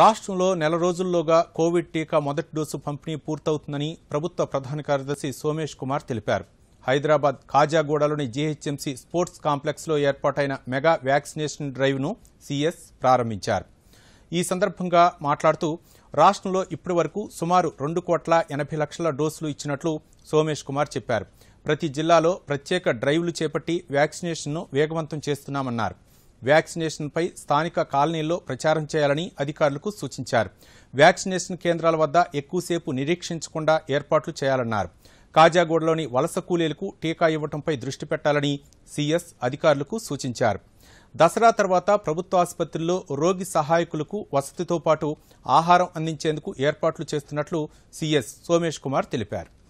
రాష్ట్రంలో నెల రోజుల్లోగా కోవిడ్ టీకా మొదటి డోసు పంపిణీ పూర్తవుతుందని ప్రభుత్వ ప్రధాన కార్యదర్శి సోమేష్ కుమార్ తెలిపారు హైదరాబాద్ ఖాజాగూడలోని జీహెచ్ఎంసీ స్పోర్ట్స్ కాంప్లెక్స్లో ఏర్పాటైన మెగా వ్యాక్సినేషన్ డ్రైవ్ను సీఎస్ ప్రారంభించారు ఈ సందర్భంగా మాట్లాడుతూ రాష్ట్రంలో ఇప్పటి వరకు సుమారు రెండు కోట్ల ఎనభై లక్షల డోసులు ఇచ్చినట్లు సోమేష్ కుమార్ చెప్పారు ప్రతి జిల్లాలో ప్రత్యేక డ్రైవ్లు చేపట్టి వ్యాక్సినేషన్ను వేగవంతం చేస్తున్నామన్నారు వ్యాక్సినేషన్పై స్థానిక కాలనీల్లో ప్రచారం చేయాలని అధికారులకు సూచించారు వ్యాక్సినేషన్ కేంద్రాల వద్ద ఎక్కువసేపు నిరీక్షించకుండా ఏర్పాట్లు చేయాలన్నారు కాజాగూడలోని వలస కూలీలకు టీకా ఇవ్వడంపై దృష్టి పెట్టాలని సీఎస్ అధికారులకు సూచించారు దసరా తర్వాత ప్రభుత్వ ఆసుపత్రుల్లో రోగి సహాయకులకు వసతితో పాటు ఆహారం అందించేందుకు ఏర్పాట్లు చేస్తున్నట్లు సీఎస్ సోమేష్ కుమార్ తెలిపారు